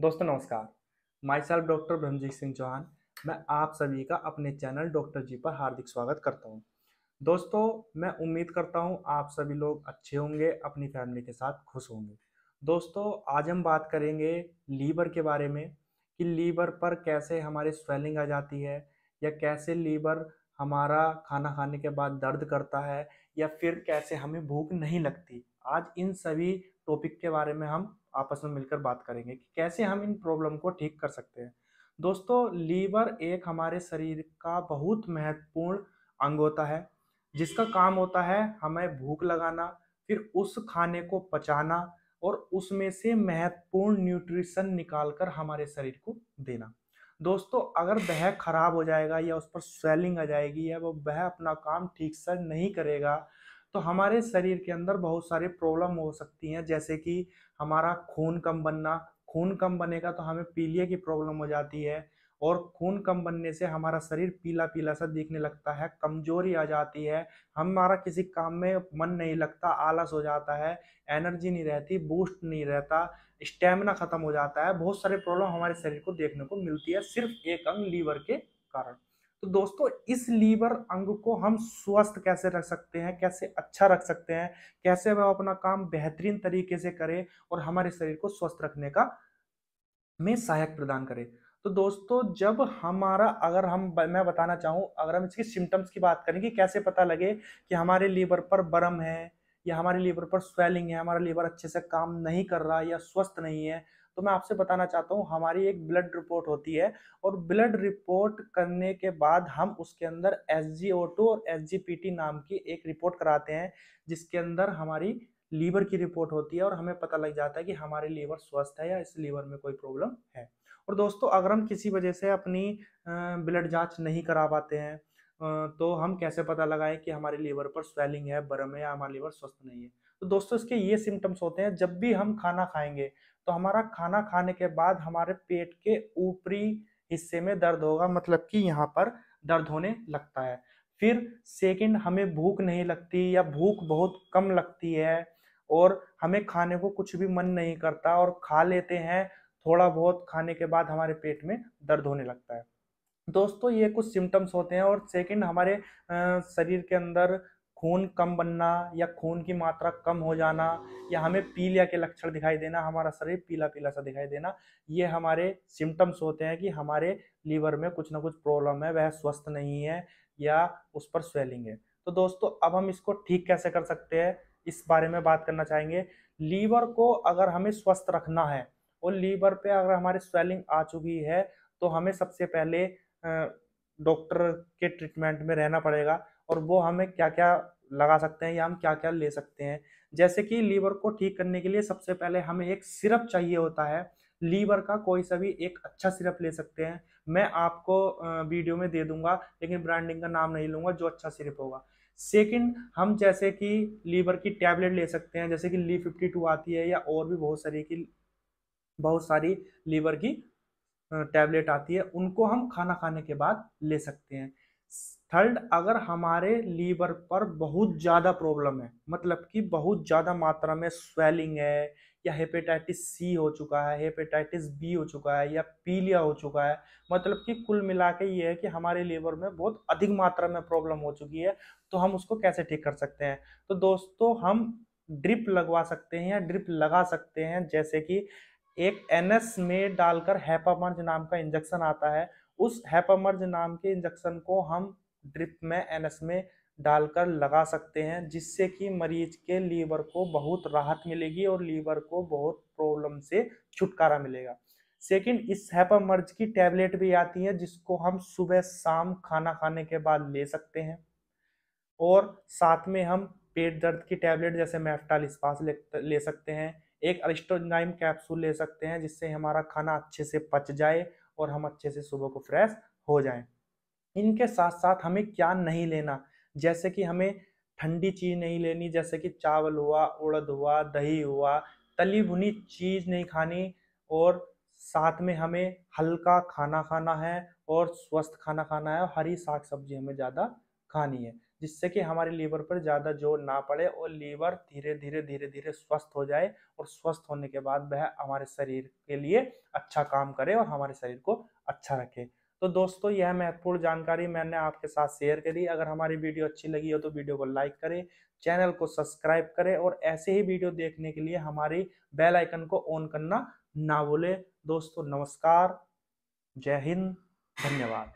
दोस्तों नमस्कार myself doctor Brahmjeet Singh Chauhan मैं आप सभी का अपने चैनल डॉक्टर जी पर हार्दिक स्वागत करता हूं। दोस्तों मैं उम्मीद करता हूं आप सभी लोग अच्छे होंगे अपनी फैमिली के साथ खुश होंगे दोस्तों आज हम बात करेंगे लीवर के बारे में कि लीवर पर कैसे हमारे स्वेलिंग आ जाती है या कैसे लीवर हमारा खाना खाने के बाद दर्द करता है या फिर कैसे हमें भूख नहीं लगती आज इन सभी टॉपिक के बारे में हम आपस में मिलकर बात करेंगे कि कैसे हम इन प्रॉब्लम को ठीक कर सकते हैं दोस्तों लीवर एक हमारे शरीर का बहुत महत्वपूर्ण अंग होता है जिसका काम होता है हमें भूख लगाना फिर उस खाने को पचाना और उसमें से महत्वपूर्ण न्यूट्रिशन निकालकर हमारे शरीर को देना दोस्तों अगर वह खराब हो जाएगा या उस पर स्वेलिंग आ जाएगी या वो वह अपना काम ठीक से नहीं करेगा तो हमारे शरीर के अंदर बहुत सारे प्रॉब्लम हो सकती हैं जैसे कि हमारा खून कम बनना खून कम बनेगा तो हमें पीलिए की प्रॉब्लम हो जाती है और खून कम बनने से हमारा शरीर पीला पीला सा दिखने लगता है कमजोरी आ जाती है हमारा किसी काम में मन नहीं लगता आलस हो जाता है एनर्जी नहीं रहती बूस्ट नहीं रहता स्टेमिना ख़त्म हो जाता है बहुत सारे प्रॉब्लम हमारे शरीर को देखने को मिलती है सिर्फ एक अंग लीवर के कारण तो दोस्तों इस लीवर अंग को हम स्वस्थ कैसे रख सकते हैं कैसे अच्छा रख सकते हैं कैसे वह अपना काम बेहतरीन तरीके से करें और हमारे शरीर को स्वस्थ रखने का में सहायक प्रदान करे तो दोस्तों जब हमारा अगर हम मैं बताना चाहूं अगर हम इसके सिम्टम्स की बात करें कि कैसे पता लगे कि हमारे लीवर पर बरम है या हमारे लीवर पर स्वेलिंग है हमारा लीवर अच्छे से काम नहीं कर रहा या स्वस्थ नहीं है तो मैं आपसे बताना चाहता हूँ हमारी एक ब्लड रिपोर्ट होती है और ब्लड रिपोर्ट करने के बाद हम उसके अंदर एस और एस नाम की एक रिपोर्ट कराते हैं जिसके अंदर हमारी लीवर की रिपोर्ट होती है और हमें पता लग जाता है कि हमारे लीवर स्वस्थ है या इस लीवर में कोई प्रॉब्लम है और दोस्तों अगर हम किसी वजह से अपनी ब्लड जांच नहीं करा पाते हैं तो हम कैसे पता लगाएं कि हमारे लीवर पर स्वेलिंग है बर्म है या हमारा लीवर स्वस्थ नहीं है तो दोस्तों इसके ये सिम्टम्स होते हैं जब भी हम खाना खाएंगे तो हमारा खाना खाने के बाद हमारे पेट के ऊपरी हिस्से में दर्द होगा मतलब कि यहाँ पर दर्द होने लगता है फिर सेकंड हमें भूख नहीं लगती या भूख बहुत कम लगती है और हमें खाने को कुछ भी मन नहीं करता और खा लेते हैं थोड़ा बहुत खाने के बाद हमारे पेट में दर्द होने लगता है दोस्तों ये कुछ सिम्टम्स होते हैं और सेकंड हमारे शरीर के अंदर खून कम बनना या खून की मात्रा कम हो जाना या हमें पीलिया के लक्षण दिखाई देना हमारा शरीर पीला पीला सा दिखाई देना ये हमारे सिम्टम्स होते हैं कि हमारे लीवर में कुछ ना कुछ प्रॉब्लम है वह स्वस्थ नहीं है या उस पर स्वेलिंग है तो दोस्तों अब हम इसको ठीक कैसे कर सकते हैं इस बारे में बात करना चाहेंगे लीवर को अगर हमें स्वस्थ रखना है और लीवर पे अगर हमारे स्वेलिंग आ चुकी है तो हमें सबसे पहले डॉक्टर के ट्रीटमेंट में रहना पड़ेगा और वो हमें क्या क्या लगा सकते हैं या हम क्या क्या ले सकते हैं जैसे कि लीवर को ठीक करने के लिए सबसे पहले हमें एक सिरप चाहिए होता है लीवर का कोई सा भी एक अच्छा सिरप ले सकते हैं मैं आपको वीडियो में दे दूंगा लेकिन ब्रांडिंग का नाम नहीं लूंगा जो अच्छा सिरप होगा सेकंड हम जैसे कि लीवर की टैबलेट ले सकते हैं जैसे कि ली फिफ्टी टू आती है या और भी बहुत सारी की बहुत सारी लीवर की टैबलेट आती है उनको हम खाना खाने के बाद ले सकते हैं थर्ड अगर हमारे लीवर पर बहुत ज़्यादा प्रॉब्लम है मतलब कि बहुत ज़्यादा मात्रा में स्वेलिंग है या हेपेटाइटिस सी हो चुका है हेपेटाइटिस बी हो चुका है या पीलिया हो चुका है मतलब कि कुल मिला के ये है कि हमारे लीवर में बहुत अधिक मात्रा में प्रॉब्लम हो चुकी है तो हम उसको कैसे ठीक कर सकते हैं तो दोस्तों हम ड्रिप लगवा सकते हैं या ड्रिप लगा सकते हैं जैसे कि एक एनएस में डालकर हैपामर्ज नाम का इंजेक्शन आता है उस हैपामर्ज नाम के इंजेक्शन को हम ड्रिप में एनएस में डालकर लगा सकते हैं जिससे कि मरीज के लीवर को बहुत राहत मिलेगी और लीवर को बहुत प्रॉब्लम से छुटकारा मिलेगा सेकंड इस हैपामर्ज की टैबलेट भी आती है जिसको हम सुबह शाम खाना खाने के बाद ले सकते हैं और साथ में हम पेट दर्द की टैबलेट जैसे मेफ्टालिस पास ले, ले सकते हैं एक अरिस्टोजाइम कैप्सूल ले सकते हैं जिससे हमारा खाना अच्छे से पच जाए और हम अच्छे से सुबह को फ्रेश हो जाएं इनके साथ साथ हमें क्या नहीं लेना जैसे कि हमें ठंडी चीज़ नहीं लेनी जैसे कि चावल हुआ उड़द हुआ दही हुआ तली भुनी चीज़ नहीं खानी और साथ में हमें हल्का खाना खाना है और स्वस्थ खाना खाना है और हरी साग सब्जी हमें ज़्यादा खानी है जिससे कि हमारे लीवर पर ज़्यादा जोर ना पड़े और लीवर धीरे धीरे धीरे धीरे स्वस्थ हो जाए और स्वस्थ होने के बाद वह हमारे शरीर के लिए अच्छा काम करे और हमारे शरीर को अच्छा रखे तो दोस्तों यह महत्वपूर्ण जानकारी मैंने आपके साथ शेयर करी अगर हमारी वीडियो अच्छी लगी हो तो वीडियो को लाइक करें चैनल को सब्सक्राइब करें और ऐसे ही वीडियो देखने के लिए हमारी बेल आइकन को ऑन करना ना भूलें दोस्तों नमस्कार जय हिंद धन्यवाद